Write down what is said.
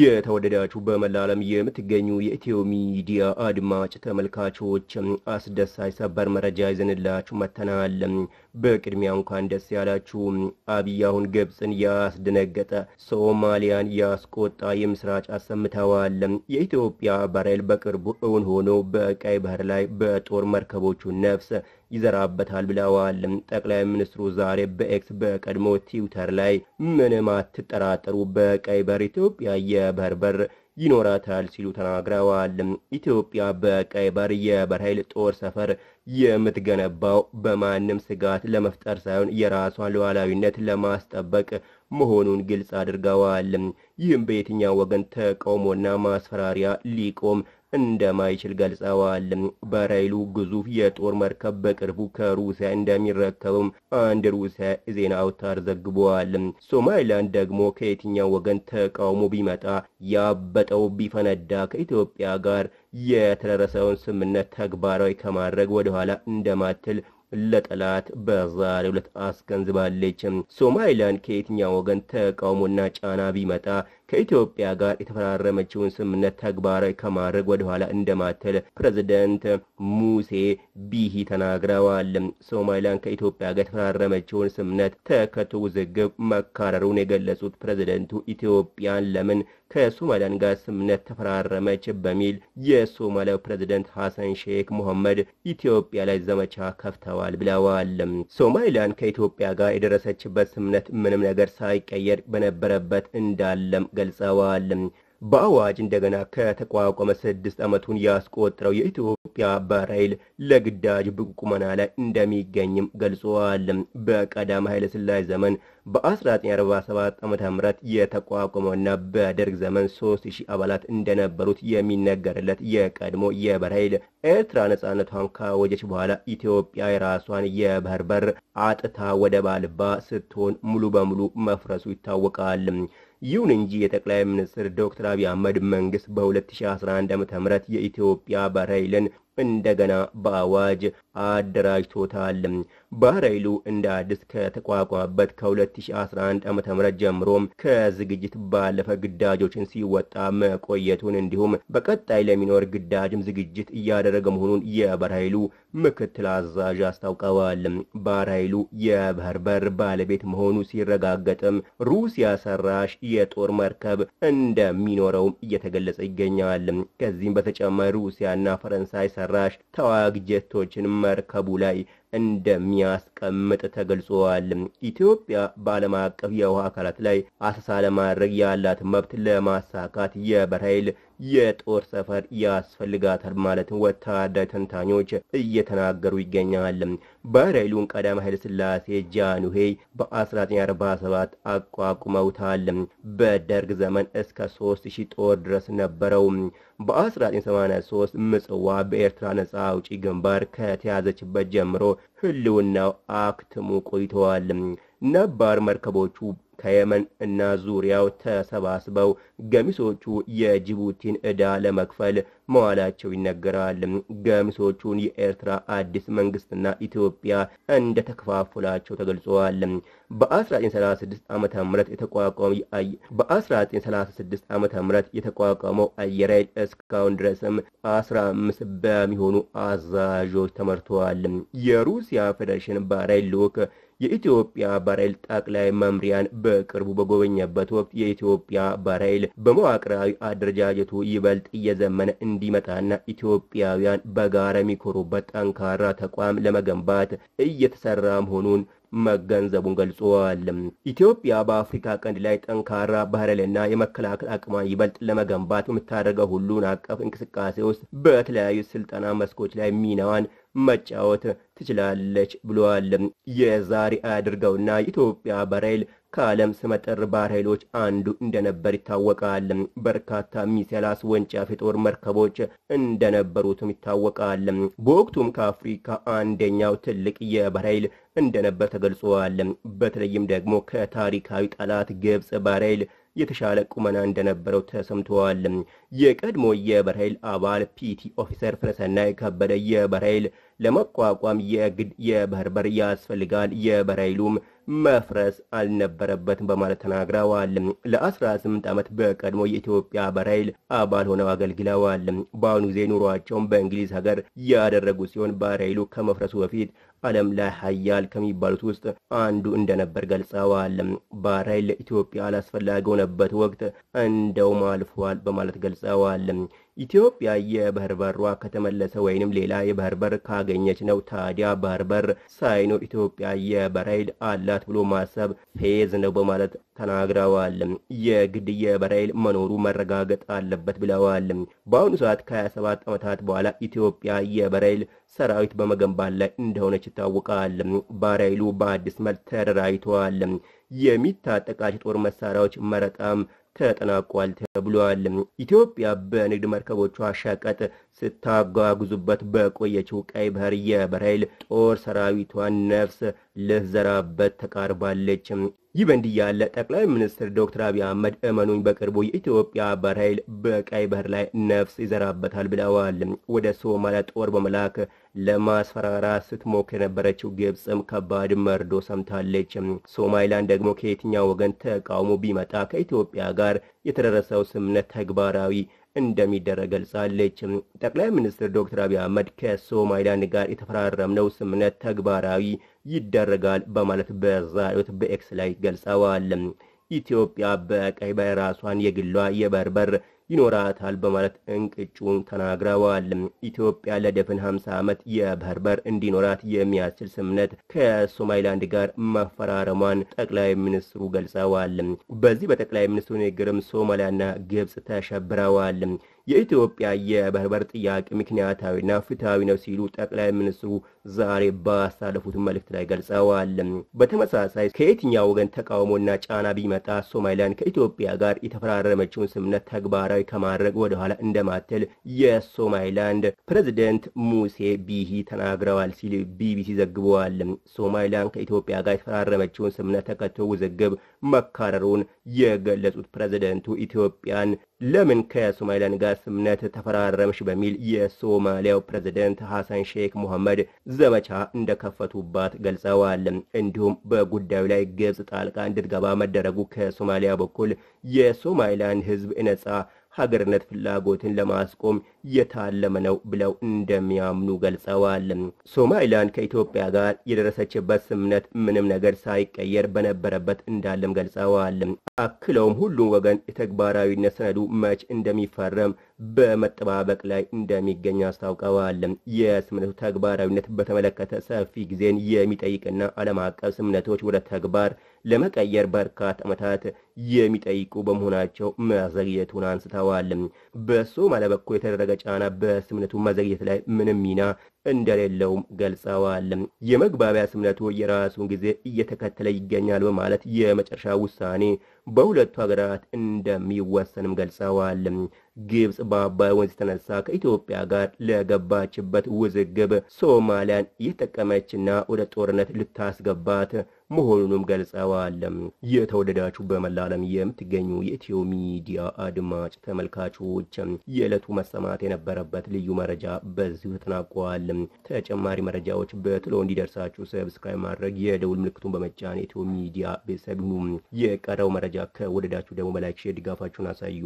የተወደዳችሁ በመላ ዓለም የምትገኙ የኢትዮ ሚዲያ አድማጭ ተመልካቾች አስደሳች ሰበር መረጃ ይዘንላችሁ መተናል። በቅድሚያ እንኳን ደስ ያላችሁ። አብይ አሁን ግብፅን ያስደነገጠ ሶማሊያን ያስቆጣ የምስራች አሰምተዋል። የኢትዮጵያ በራይል በቅርቡ እውን ሆኖ በቀይ ባህር ላይ በጦር መርከቦቹ ነፍስ ይዘራበታል ብለዋል። ጠቅላይ ሚኒስትሩ ዛሬ በኤክስ በቀድሞ ትዊተር ላይ ምንም አትጠራጠሩ፣ በቀይ በር ኢትዮጵያ የባህር በር ይኖራታል ሲሉ ተናግረዋል። ኢትዮጵያ በቀይ ባህር የባህር ኃይል ጦር ሰፈር የምትገነባው በማንም ስጋት ለመፍጠር ሳይሆን የራሷን ሉዓላዊነት ለማስጠበቅ መሆኑን ግልጽ አድርገዋል። ይህም በየትኛው ወገን ተቃውሞና ማስፈራሪያ ሊቆም እንደማይችል ገልጸዋል። በራይሉ ግዙፍ የጦር መርከብ በቅርቡ ከሩሲያ እንደሚረከብም አንድ ሩሲያ ዜና አውታር ዘግቧል። ሶማሊላንድ ደግሞ ከየትኛው ወገን ተቃውሞ ቢመጣ ያበጠው ቢፈነዳ ከኢትዮጵያ ጋር የተደረሰውን ስምምነት ተግባራዊ ከማድረግ ወደኋላ እንደማትል ለጠላት በዛሬው ዕለት አስገንዝባለች። ሶማሊላንድ ከየትኛው ወገን ተቃውሞና ጫና ቢመጣ ከኢትዮጵያ ጋር የተፈራረመችውን ስምምነት ተግባራዊ ከማድረግ ወደኋላ እንደማትል ፕሬዝደንት ሙሴ ቢሂ ተናግረዋል። ሶማሊላንድ ከኢትዮጵያ ጋር የተፈራረመችውን ስምምነት ተከትሎ ውዝግብ መካረሩን የገለጹት ፕሬዝደንቱ ኢትዮጵያን ለምን ከሶማሊያን ጋር ስምምነት ተፈራረመች በሚል የሶማሊያው ፕሬዝደንት ሐሰን ሼክ ሞሐመድ ኢትዮጵያ ላይ ዘመቻ ከፍተዋል ብለዋል። ሶማሊላንድ ከኢትዮጵያ ጋር የደረሰችበት ስምምነት ምንም ነገር ሳይቀየር በነበረበት እንዳለም ገልጸዋል። በአዋጅ እንደገና ከተቋቋመ ስድስት ዓመቱን ያስቆጠረው የኢትዮጵያ ባህር ኃይል ለግዳጅ ብቁ ቁመና ላይ እንደሚገኝም ገልጸዋል። በቀዳማዊ ኃይለ ሥላሴ ዘመን በ1947 ዓ.ም የተቋቋመውና በደርግ ዘመን 3000 አባላት እንደነበሩት የሚነገርለት የቀድሞ የባህር ኃይል ኤርትራ ነጻነቷን ካወጀች በኋላ ኢትዮጵያ የራሷን የባህር በር አጥታ ወደብ አልባ ስትሆን ሙሉ በሙሉ መፍረሱ ይታወቃል። ይሁን እንጂ የጠቅላይ ሚኒስትር ዶክተር አብይ አህመድ መንግስት በ2011 ዓ.ም የኢትዮጵያ ባህር ኃይልን እንደገና በአዋጅ አደራጅቶታል። ባህር ኃይሉ እንደ አዲስ ከተቋቋመበት ከ2011 ዓ.ም ጀምሮ ከዝግጅት ባለፈ ግዳጆችን ሲወጣ መቆየቱን እንዲሁም በቀጣይ ለሚኖር ግዳጅም ዝግጅት እያደረገ መሆኑን የባህር ኃይሉ ምክትል አዛዥ አስታውቀዋል። ባህር ኃይሉ የባህር በር ባለቤት መሆኑ ሲረጋገጥም ሩሲያ ሰራሽ የጦር መርከብ እንደሚኖረውም እየተገለጸ ይገኛል። ከዚህም በተጨማሪ ሩሲያና ፈረንሳይ ሰራሽ ተዋጊ ጀቶችን መርከቡ ላይ እንደሚያስቀምጥ ተገልጿል። ኢትዮጵያ በዓለም አቀፍ የውሃ አካላት ላይ አሰሳ ለማድረግ ያላት መብት ለማሳካት የባህር ኃይል የጦር ሰፈር ያስፈልጋታል ማለት ወታደራዊ ተንታኞች እየተናገሩ ይገኛል። ባህር ኃይሉን ቀዳማዊ ኃይለ ሥላሴ ጃንሆይ በ1947 አቋቁመውታል። በደርግ ዘመን እስከ 3000 ጦር ድረስ ነበረው። በ1983 ምጽዋ በኤርትራ ነጻ አውጪ ግንባር ከተያዘችበት ጀምሮ ህልውናው አክትሞ ቆይተዋል። ነባር መርከቦቹ ከየመን እና ዙሪያው ተሰባስበው ገሚሶቹ የጅቡቲን ዕዳ ለመክፈል መዋላቸው ይነገራል። ገሚሶቹን የኤርትራ አዲስ መንግስትና ኢትዮጵያ እንደተከፋፈላቸው ተገልጿል። በ1936 ዓ.ም የተቋቋመው በ1936 ዓ.ም የተቋቋመው አየር ኃይል እስካሁን ድረስም 15 በሚሆኑ አዛዦች ተመርተዋል። የሩሲያ ፌዴሬሽን ባህር ኃይል ልዑክ የኢትዮጵያ ባራይል ጠቅላይ መምሪያን በቅርቡ በጎበኘበት ወቅት የኢትዮጵያ ባራይል በመዋቅራዊ አደረጃጀቱ ይበልጥ እየዘመነ እንዲመጣና ኢትዮጵያውያን በጋራ የሚኮሩበት ጠንካራ ተቋም ለመገንባት እየተሰራ መሆኑን መገንዘቡን ገልጸዋል። ኢትዮጵያ በአፍሪካ ቀንድ ላይ ጠንካራ ባህረልና የመከላከል አቅሟን ይበልጥ ለመገንባት የምታደርገው ሁሉን አቀፍ እንቅስቃሴ ውስጥ በተለያዩ ስልጠና መስኮች ላይ ሚናዋን መጫወት ትችላለች ብለዋል። የዛሬ አድርገውና ኢትዮጵያ በራይል ከዓለም ስመጥር ባህር ኃይሎች አንዱ እንደነበር ይታወቃል። በርካታ ሚሳኤል አስወንጫፊ የጦር መርከቦች እንደነበሩትም ይታወቃል። በወቅቱም ከአፍሪካ አንደኛው ትልቅ የባህር ኃይል እንደነበር ተገልጿል። በተለይም ደግሞ ከታሪካዊ ጠላት ግብፅ ባህር ኃይል የተሻለ ቁመና እንደነበረው ተሰምተዋል። የቀድሞ የባሕር ኃይል አባል ፒቲ ኦፊሰር ፍረሰና ከበደ የባሕር ኃይል ለመቋቋም የግድ የባህር በር ያስፈልጋል፣ የባሕር ኃይሉም መፍረስ አልነበረበትም በማለት ተናግረዋል። ለ18 ዓመት በቀድሞ የኢትዮጵያ ባሕር ኃይል አባል ሆነው አገልግለዋል። በአሁኑ ጊዜ ኑሯቸውን በእንግሊዝ ሀገር ያደረጉ ሲሆን ባሕር ኃይሉ ከመፍረሱ በፊት ዓለም ላይ ሀያል ከሚባሉት ውስጥ አንዱ እንደነበር ገልጸዋል። ባራይ ለኢትዮጵያ አላስፈላጊ የሆነበት ወቅት እንደውም አልፏል በማለት ገልጸዋል። ኢትዮጵያ የባህር በሯ ከተመለሰ ወይንም ሌላ የባህር በር ካገኘች ነው። ታዲያ ባህር በር ሳይኖ ኢትዮጵያ የባህር ኃይል አላት ብሎ ማሰብ ፌዝ ነው በማለት ተናግረዋል። የግድ የባህር ኃይል መኖሩ መረጋገጥ አለበት ብለዋል። በአሁኑ ሰዓት ከ27 ዓመታት በኋላ ኢትዮጵያ የባህር ኃይል ሰራዊት በመገንባት ላይ እንደሆነች ይታወቃል። ባህር ኃይሉ በአዲስ መልክ ተደራጅተዋል። የሚታጠቃቸው ጦር መሳሪያዎች መረጣም ተጠናቋል ተብሏል። ኢትዮጵያ በንግድ መርከቦቿ ሸቀጥ ስታጓጉዙበት በቆየችው ቀይ ባህር የባህር ኃይል ጦር ሰራዊቷን ነፍስ ልትዘራበት ተቃርባለች። ይህ በእንዲህ ያለ ጠቅላይ ሚኒስትር ዶክተር አብይ አህመድ እመኑኝ በቅርቡ የኢትዮጵያ ባህር ኃይል በቀይ ባህር ላይ ነፍስ ይዘራበታል ብለዋል። ወደ ሶማሊያ ጦር በመላክ ለማስፈራራ ስትሞክር የነበረችው ግብፅም ከባድ መርዶ ሰምታለች። ሶማሊላንድ ደግሞ ከየትኛው ወገን ተቃውሞ ቢመጣ ከኢትዮጵያ ጋር የተደረሰው ስምምነት ተግባራዊ እንደሚደረግ ገልጻለች። ጠቅላይ ሚኒስትር ዶክተር አብይ አህመድ ከሶማሊላንድ ጋር የተፈራረምነው ስምምነት ተግባራዊ ይደረጋል በማለት በዛሬው በኤክስ ላይ ገልጸዋል። ኢትዮጵያ በቀይ በራሷን የግሏ የበርበር ይኖራታል በማለት እንቅጩን ተናግረዋል። ኢትዮጵያ ለደፍን 50 ዓመት የባህር በር እንዲኖራት የሚያስችል ስምምነት ከሶማሊላንድ ጋር መፈራረሟን ጠቅላይ ሚኒስትሩ ገልጸዋል። በዚህ በጠቅላይ ሚኒስትሩ ንግግርም ሶማሊያና ግብጽ ተሸብረዋል። የኢትዮጵያ የባህር ጥያቄ ምክንያታዊና ፍትሐዊ ነው ሲሉ ጠቅላይ ሚኒስትሩ ዛሬ ባሳለፉት መልእክት ላይ ገልጸዋል። በተመሳሳይ ከየትኛው ወገን ተቃውሞና ጫና ቢመጣ ሶማሊያን ከኢትዮጵያ ጋር የተፈራረመችውን ስምነት ተግባራዊ ከማድረግ ወደኋላ እንደማትል የሶማሊላንድ ፕሬዚደንት ሙሴ ቢሂ ተናግረዋል ሲል ቢቢሲ ዘግበዋል። ሶማሊላንድ ከኢትዮጵያ ጋር የተፈራረመችውን ስምነት ተከትሎ ውዝግብ መካረሩን የገለጹት ፕሬዚደንቱ ኢትዮጵያን ለምን ከሶማሊላንድ ጋር ስምነት ተፈራረምሽ በሚል የሶማሊያው ፕሬዝደንት ሐሰን ሼክ ሙሐመድ ዘመቻ እንደከፈቱባት ገልጸዋል። እንዲሁም በጉዳዩ ላይ ግብጽ ጣልቃ እንድትገባ መደረጉ ከሶማሊያ በኩል የሶማሊላንድ ሕዝብ ነጻ ሀገርነት ፍላጎትን ለማስቆም የታለመ ነው ብለው እንደሚያምኑ ገልጸዋል። ሶማሊላንድ ከኢትዮጵያ ጋር የደረሰችበት ስምምነት ምንም ነገር ሳይቀየር በነበረበት እንዳለም ገልጸዋል። አክለውም ሁሉም ወገን የተግባራዊነት ሰነዱ መች እንደሚፈረም በመጠባበቅ ላይ እንደሚገኝ አስታውቀዋል። የስምነቱ ተግባራዊነት በተመለከተ ሰፊ ጊዜን የሚጠይቅና ዓለም አቀፍ ስምነቶች ወደ ተግባር ለመቀየር በርካታ ዓመታት የሚጠይቁ በመሆናቸው መዘግየቱን አንስተዋል። በሶማሊያ በኩል የተደረገ ጫና በስምነቱ መዘግየት ላይ ምንም ሚና እንደሌለውም ገልጸዋል። የመግባቢያ ስምነቱ የራሱን ጊዜ እየተከተለ ይገኛል በማለት የመጨረሻ ውሳኔ በሁለቱ ሀገራት እንደሚወሰንም ገልጸዋል። ግብፅ በአባይ ወንዝ የተነሳ ከኢትዮጵያ ጋር ለገባችበት ውዝግብ ሶማሊያን እየተጠቀመችና ወደ ጦርነት ልታስገባት መሆኑንም ገልጸዋል። የተወደዳችሁ በመላ ዓለም የምትገኙ የኢትዮ ሚዲያ አድማጭ ተመልካቾች የዕለቱ መሰማት የነበረበት ልዩ መረጃ በዚሁ ተጠናቋል። ተጨማሪ መረጃዎች በትሎ እንዲደርሳችሁ ሰብስክራይብ ማድረግ የደውል ምልክቱን በመጫን የኢትዮ ሚዲያ ቤተሰብ ይሁኑ። የቀረው መረጃ ከወደዳችሁ ደግሞ በላይክ ሼር ድጋፋችሁን አሳዩ።